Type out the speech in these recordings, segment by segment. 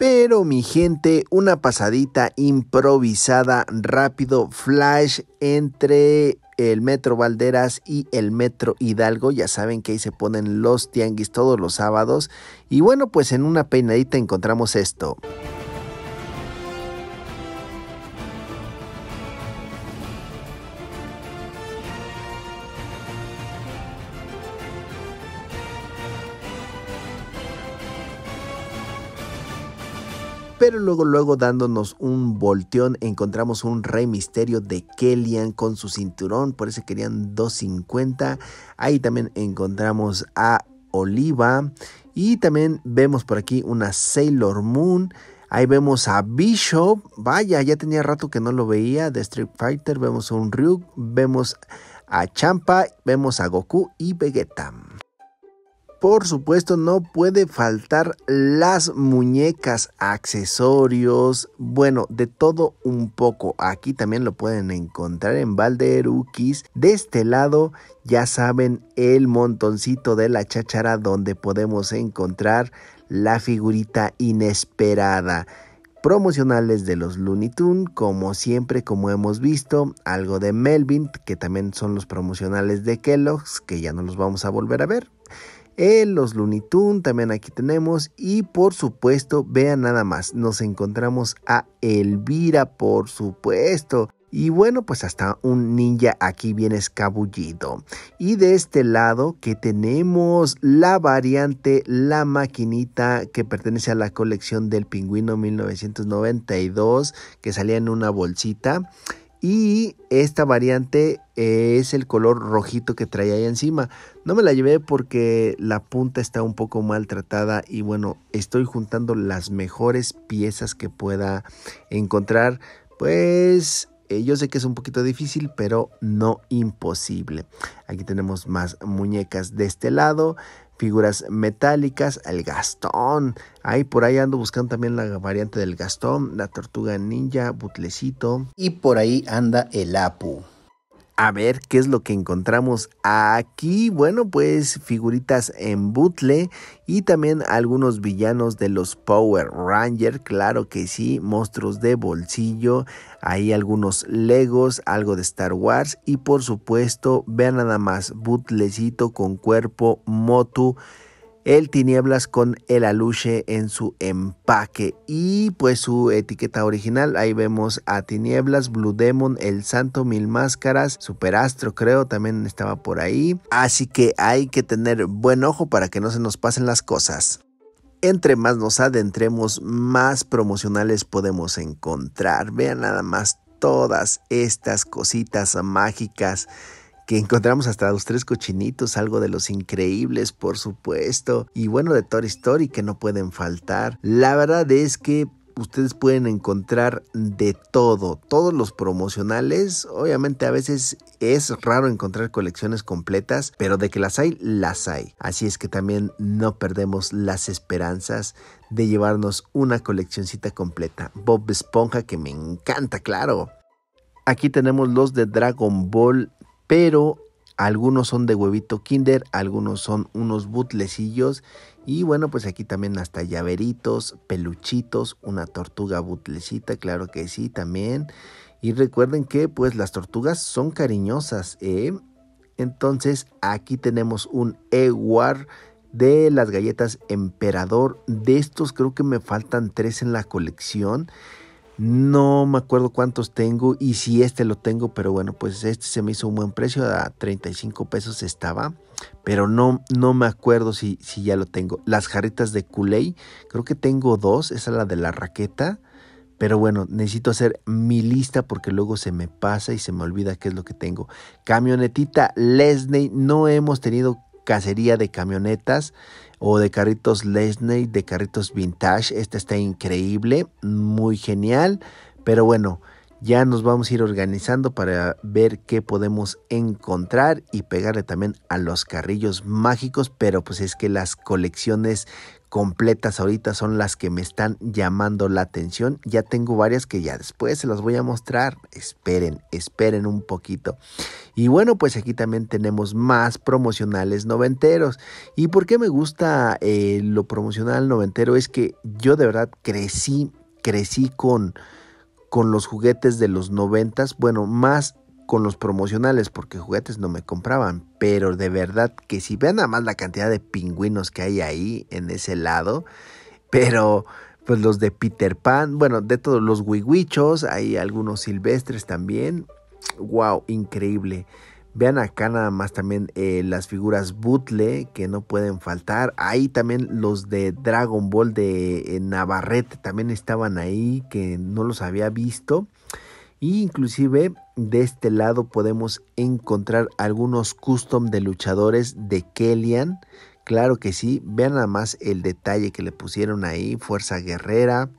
Pero mi gente, una pasadita improvisada, rápido, flash entre el Metro Valderas y el Metro Hidalgo. Ya saben que ahí se ponen los tianguis todos los sábados. Y bueno, pues en una peinadita encontramos esto. Pero luego, luego dándonos un volteón, encontramos un Rey Misterio de Kellyan con su cinturón, por eso querían 250. Ahí también encontramos a Oliva. Y también vemos por aquí una Sailor Moon. Ahí vemos a Bishop. Vaya, ya tenía rato que no lo veía. De Street Fighter. Vemos a un Ryuk. Vemos a Champa. Vemos a Goku y Vegeta por supuesto no puede faltar las muñecas, accesorios, bueno, de todo un poco. Aquí también lo pueden encontrar en Valderuquis. De este lado, ya saben, el montoncito de la cháchara donde podemos encontrar la figurita inesperada promocionales de los Looney Tunes, como siempre, como hemos visto, algo de Melvin, que también son los promocionales de Kellogg's, que ya no los vamos a volver a ver el los Looney Tunes, también aquí tenemos. Y por supuesto, vean nada más, nos encontramos a Elvira, por supuesto. Y bueno, pues hasta un ninja aquí bien escabullido. Y de este lado que tenemos la variante, la maquinita que pertenece a la colección del pingüino 1992, que salía en una bolsita. Y esta variante es el color rojito que traía ahí encima. No me la llevé porque la punta está un poco maltratada y bueno, estoy juntando las mejores piezas que pueda encontrar. Pues eh, yo sé que es un poquito difícil, pero no imposible. Aquí tenemos más muñecas de este lado figuras metálicas, el Gastón. Ahí por ahí ando buscando también la variante del Gastón, la tortuga ninja, butlecito. Y por ahí anda el Apu. A ver qué es lo que encontramos aquí. Bueno, pues figuritas en butle y también algunos villanos de los Power Ranger, claro que sí, monstruos de bolsillo, hay algunos Legos, algo de Star Wars y por supuesto, vean nada más, butlecito con cuerpo Motu el Tinieblas con el aluche en su empaque y pues su etiqueta original. Ahí vemos a Tinieblas, Blue Demon, El Santo, Mil Máscaras, Superastro creo también estaba por ahí. Así que hay que tener buen ojo para que no se nos pasen las cosas. Entre más nos adentremos, más promocionales podemos encontrar. Vean nada más todas estas cositas mágicas que encontramos hasta los tres cochinitos, algo de los increíbles, por supuesto, y bueno, de Toy Story que no pueden faltar. La verdad es que ustedes pueden encontrar de todo, todos los promocionales. Obviamente a veces es raro encontrar colecciones completas, pero de que las hay, las hay. Así es que también no perdemos las esperanzas de llevarnos una coleccioncita completa. Bob Esponja que me encanta, claro. Aquí tenemos los de Dragon Ball pero algunos son de huevito kinder, algunos son unos butlecillos y bueno, pues aquí también hasta llaveritos, peluchitos, una tortuga butlecita, claro que sí, también. Y recuerden que pues las tortugas son cariñosas, ¿eh? Entonces aquí tenemos un Ewar de las galletas emperador. De estos creo que me faltan tres en la colección. No me acuerdo cuántos tengo y si este lo tengo, pero bueno, pues este se me hizo un buen precio, a 35 pesos estaba, pero no, no me acuerdo si, si ya lo tengo. Las jarritas de Kulei. creo que tengo dos, esa es la de la raqueta, pero bueno, necesito hacer mi lista porque luego se me pasa y se me olvida qué es lo que tengo. Camionetita Lesney, no hemos tenido cacería de camionetas o de carritos Lesney, de carritos vintage. Esta está increíble, muy genial. Pero bueno, ya nos vamos a ir organizando para ver qué podemos encontrar y pegarle también a los carrillos mágicos. Pero pues es que las colecciones completas ahorita son las que me están llamando la atención. Ya tengo varias que ya después se las voy a mostrar. Esperen, esperen un poquito. Y bueno, pues aquí también tenemos más promocionales noventeros. ¿Y por qué me gusta eh, lo promocional noventero? Es que yo de verdad crecí, crecí con con los juguetes de los noventas, bueno, más con los promocionales porque juguetes no me compraban, pero de verdad que si vean nada más la cantidad de pingüinos que hay ahí en ese lado, pero pues los de Peter Pan, bueno, de todos los wiwichos, hay algunos silvestres también. Wow, increíble. Vean acá nada más también eh, las figuras Butle que no pueden faltar. Ahí también los de Dragon Ball de eh, Navarrete también estaban ahí que no los había visto. Y inclusive de este lado podemos encontrar algunos custom de luchadores de Kellyan. Claro que sí, vean nada más el detalle que le pusieron ahí, Fuerza Guerrera.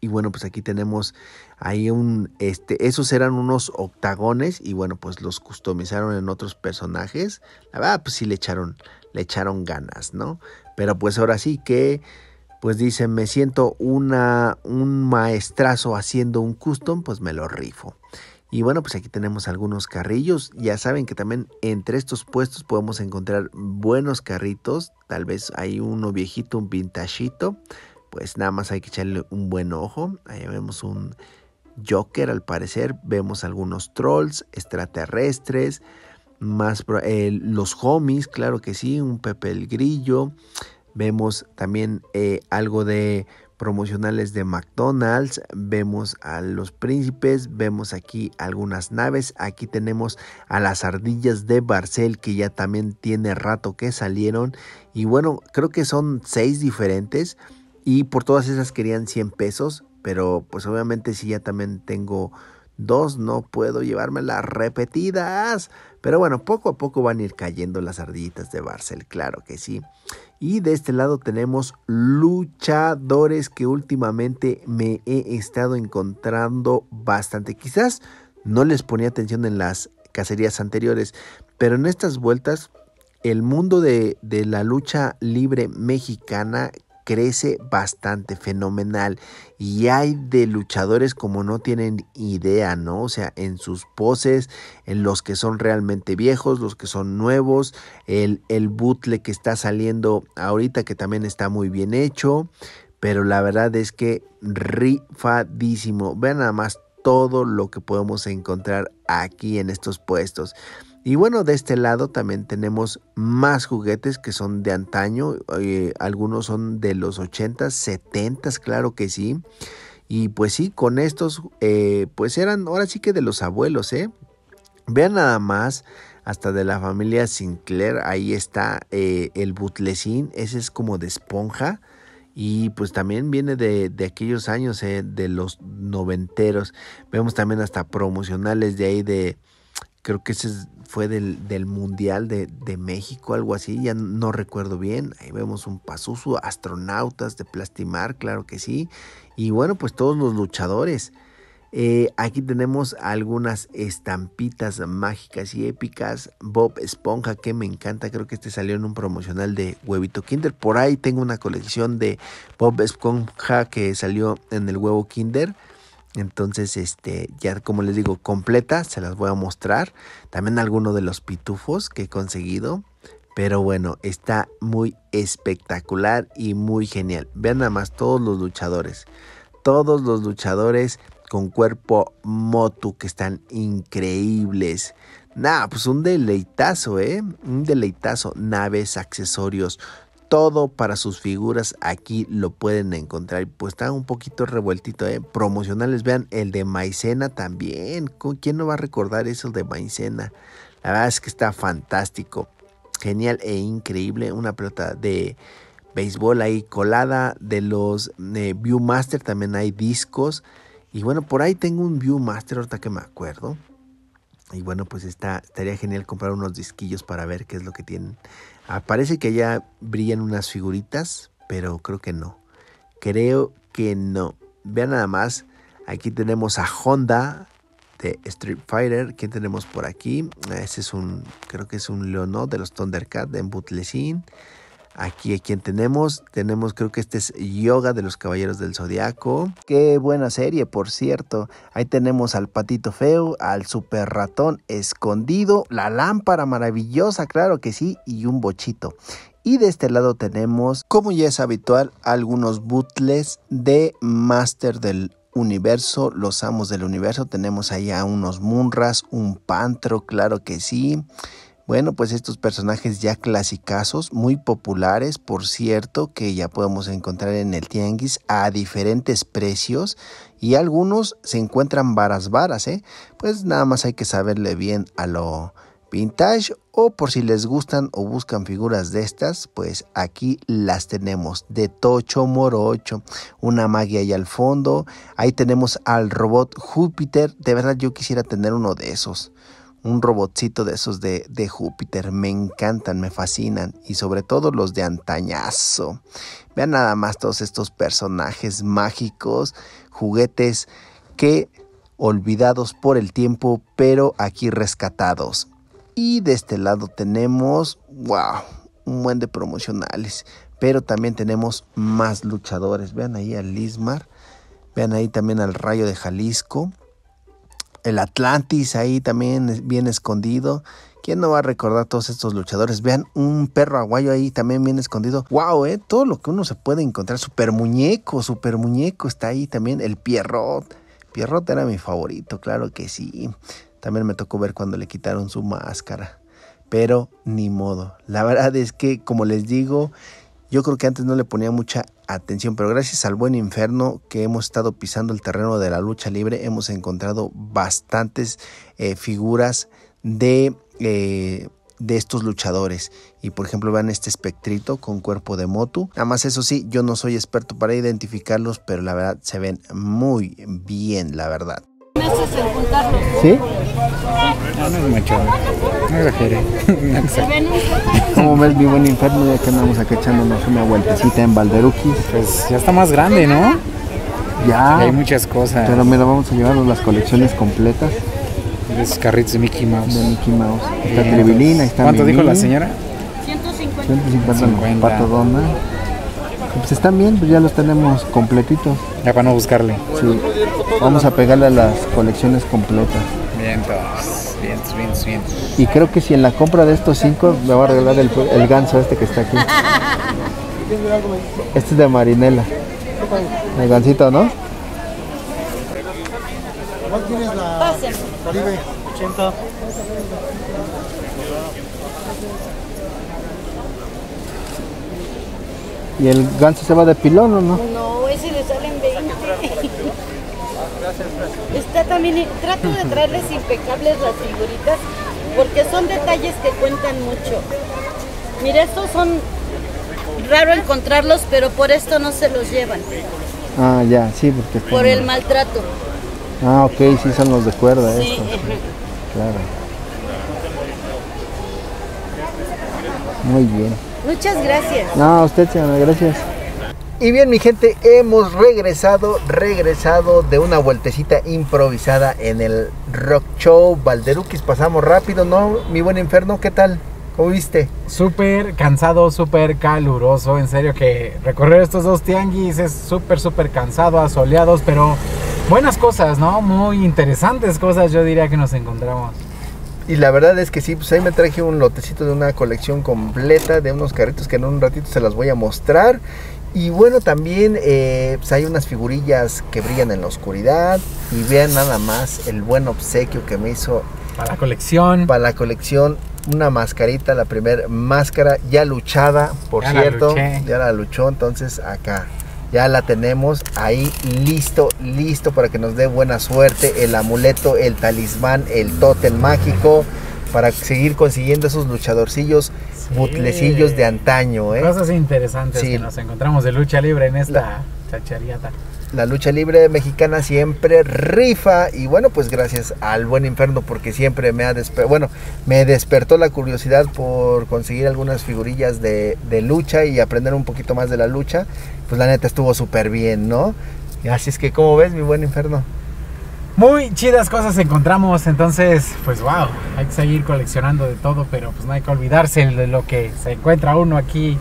Y bueno, pues aquí tenemos ahí un, este, esos eran unos octagones y bueno, pues los customizaron en otros personajes. La verdad, pues sí le echaron, le echaron ganas, ¿no? Pero pues ahora sí que pues dicen me siento una, un maestrazo haciendo un custom, pues me lo rifo. Y bueno, pues aquí tenemos algunos carrillos. Ya saben que también entre estos puestos podemos encontrar buenos carritos. Tal vez hay uno viejito, un pintajito Pues nada más hay que echarle un buen ojo. Ahí vemos un Joker al parecer. Vemos algunos trolls, extraterrestres. Más eh, los homies, claro que sí. Un Pepe el Grillo. Vemos también eh, algo de promocionales de McDonald's, vemos a los príncipes, vemos aquí algunas naves, aquí tenemos a las ardillas de Barcel que ya también tiene rato que salieron y bueno, creo que son seis diferentes y por todas esas querían 100 pesos, pero pues obviamente si ya también tengo dos no puedo llevarme las repetidas. Pero bueno, poco a poco van a ir cayendo las ardillitas de Barcel, claro que sí. Y de este lado tenemos luchadores que últimamente me he estado encontrando bastante. Quizás no les ponía atención en las cacerías anteriores, pero en estas vueltas el mundo de, de la lucha libre mexicana crece bastante, fenomenal. Y hay de luchadores como no tienen idea, ¿no? O sea, en sus poses, en los que son realmente viejos, los que son nuevos, el, el bootle que está saliendo ahorita, que también está muy bien hecho. Pero la verdad es que rifadísimo. Vean nada más todo lo que podemos encontrar aquí en estos puestos. Y bueno, de este lado también tenemos más juguetes que son de antaño, eh, algunos son de los 80s, 70 claro que sí. Y pues sí, con estos, eh, pues eran ahora sí que de los abuelos, ¿eh? Vean nada más, hasta de la familia Sinclair, ahí está eh, el butlecín, ese es como de esponja. Y pues también viene de, de aquellos años, de los noventeros. Vemos también hasta promocionales de ahí de, creo que ese fue del, Mundial de, México, algo así, ya no recuerdo bien. Ahí vemos un pasuso, astronautas de Plastimar, claro que sí. Y bueno, pues todos los luchadores. Eh, aquí tenemos algunas estampitas mágicas y épicas. Bob Esponja, que me encanta. Creo que este salió en un promocional de Huevito Kinder. Por ahí tengo una colección de Bob Esponja que salió en el Huevo Kinder. Entonces, este, ya como les digo, completa, se las voy a mostrar. También algunos de los pitufos que he conseguido. Pero bueno, está muy espectacular y muy genial. Vean nada más todos los luchadores. Todos los luchadores con cuerpo motu que están increíbles. nada, pues un deleitazo, ¿eh? Un deleitazo. Naves, accesorios, todo para sus figuras aquí lo pueden encontrar. Pues está un poquito revueltito, ¿eh? Promocionales, vean, el de maicena también. ¿Quién no va a recordar eso de maicena? La verdad es que está fantástico, genial e increíble. Una pelota de béisbol ahí colada, de los eh, Viewmaster también hay discos. Y bueno, por ahí tengo un Viewmaster, ahorita que me acuerdo. Y bueno, pues está, estaría genial comprar unos disquillos para ver qué es lo que tienen. Aparece ah, que ya brillan unas figuritas, pero creo que no. Creo que no. Vean nada más. Aquí tenemos a Honda de Street Fighter. ¿Quién tenemos por aquí? Ah, ese es un, creo que es un Leonor de los Thundercats de Butlesin. Aquí a quien tenemos, tenemos creo que este es Yoga de los Caballeros del Zodiaco. Qué buena serie, por cierto. Ahí tenemos al patito feo, al super ratón escondido, la lámpara maravillosa, claro que sí, y un bochito. Y de este lado tenemos, como ya es habitual, algunos bootles de Master del universo, los amos del universo. Tenemos ahí a unos Munras, un Pantro, claro que sí. Bueno, pues estos personajes ya clasicazos, muy populares, por cierto, que ya podemos encontrar en el tianguis a diferentes precios y algunos se encuentran varas varas, ¿eh? Pues nada más hay que saberle bien a lo vintage o por si les gustan o buscan figuras de estas, pues aquí las tenemos de Tocho Morocho, una magia ahí al fondo, ahí tenemos al robot Júpiter, de verdad yo quisiera tener uno de esos un robotcito de esos de, Júpiter. Me encantan, me fascinan. Y sobre todo los de antañazo. Vean nada más todos estos personajes mágicos, juguetes que olvidados por el tiempo, pero aquí rescatados. Y de este lado tenemos, wow, un buen de promocionales. Pero también tenemos más luchadores. Vean ahí a Lismar. Vean ahí también al Rayo de Jalisco el Atlantis ahí también bien escondido. ¿Quién no va a recordar todos estos luchadores? Vean un perro aguayo ahí también bien escondido. ¡Wow! Eh! Todo lo que uno se puede encontrar. Super muñeco, super muñeco está ahí también. El Pierrot. Pierrot era mi favorito, claro que sí. También me tocó ver cuando le quitaron su máscara. Pero ni modo. La verdad es que, como les digo, yo creo que antes no le ponía mucha atención, pero gracias al buen inferno que hemos estado pisando el terreno de la lucha libre, hemos encontrado bastantes eh, figuras de, eh, de estos luchadores. Y por ejemplo, vean este espectrito con cuerpo de motu. Nada más eso sí, yo no soy experto para identificarlos, pero la verdad se ven muy bien, la verdad meses en ¿Sí? Ah, no, no es mucho. No exageré. como ves mi buen infierno Ya que andamos acá echándonos una vueltecita en Valderuquis. Pues ya está más grande, ¿no? Ya. Hay muchas cosas. Pero mira, vamos a llevarnos las colecciones completas. Es carritos de Mickey Mouse. De Mickey Mouse. Está Tribilina, está ¿Cuánto dijo la señora? 150. 150 en pues están bien, pues ya los tenemos completitos. Ya para no buscarle. Sí. Vamos a pegarle a las colecciones completas. Bien, todos. Bien, bien, bien. Y creo que si en la compra de estos cinco me va a regalar el, ganso este que está aquí. Este es de Marinela. El gancito, ¿no? ¿Cuál tienes la 80. ¿Y el ganso se va de pilón o no? No, ese le salen 20. Está también, trato de traerles impecables las figuritas porque son detalles que cuentan mucho. Mira, estos son raro encontrarlos, pero por esto no se los llevan. Ah, ya, sí, porque... Por el maltrato. Ah, ok, sí son los de cuerda sí. Claro. Muy bien. Muchas gracias. No, a usted, señora, gracias. Y bien, mi gente, hemos regresado, regresado de una vueltecita improvisada en el Rock Show Valderuquis. Pasamos rápido, ¿no? Mi buen inferno, ¿qué tal? ¿Cómo viste? Súper cansado, súper caluroso. En serio que recorrer estos dos tianguis es súper, súper cansado, asoleados, pero buenas cosas, ¿no? Muy interesantes cosas yo diría que nos encontramos. Y la verdad es que sí, pues ahí me traje un lotecito de una colección completa de unos carritos que en un ratito se las voy a mostrar. Y bueno, también eh, pues hay unas figurillas que brillan en la oscuridad. Y vean nada más el buen obsequio que me hizo. Para la colección. Para la colección. Una mascarita, la primera máscara ya luchada, por cierto. ya la luchó, entonces acá. Ya la tenemos ahí listo, listo para que nos dé buena suerte. El amuleto, el talismán, el tótem mágico. Para seguir consiguiendo esos luchadorcillos, butlecillos de antaño. ¿eh? Cosas interesantes que nos encontramos de lucha libre en esta... La lucha libre mexicana siempre rifa y bueno, pues gracias al buen inferno porque siempre me ha despertado, bueno, me despertó la curiosidad por conseguir algunas figurillas de, lucha y aprender un poquito más de la lucha. Pues la neta estuvo súper bien, ¿no? Así es que, como ves, mi buen inferno? Muy chidas cosas encontramos, entonces, pues wow, hay que seguir coleccionando de todo, pero pues no hay que olvidarse de lo que se encuentra uno aquí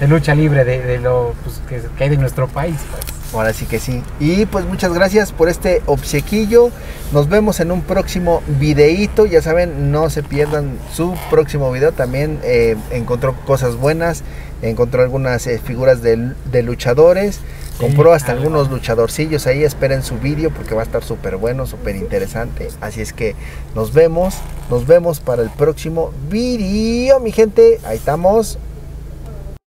de lucha libre, de, lo pues, que, hay de nuestro país. Pues. Ahora sí que sí. Y pues muchas gracias por este obsequillo. Nos vemos en un próximo videito Ya saben, no se pierdan su próximo video. También eh, encontró cosas buenas. Encontró algunas eh, figuras de, luchadores. Compró hasta algunos luchadorcillos ahí. Esperen su video porque va a estar súper bueno, súper interesante. Así es que nos vemos. Nos vemos para el próximo video, mi gente. Ahí estamos.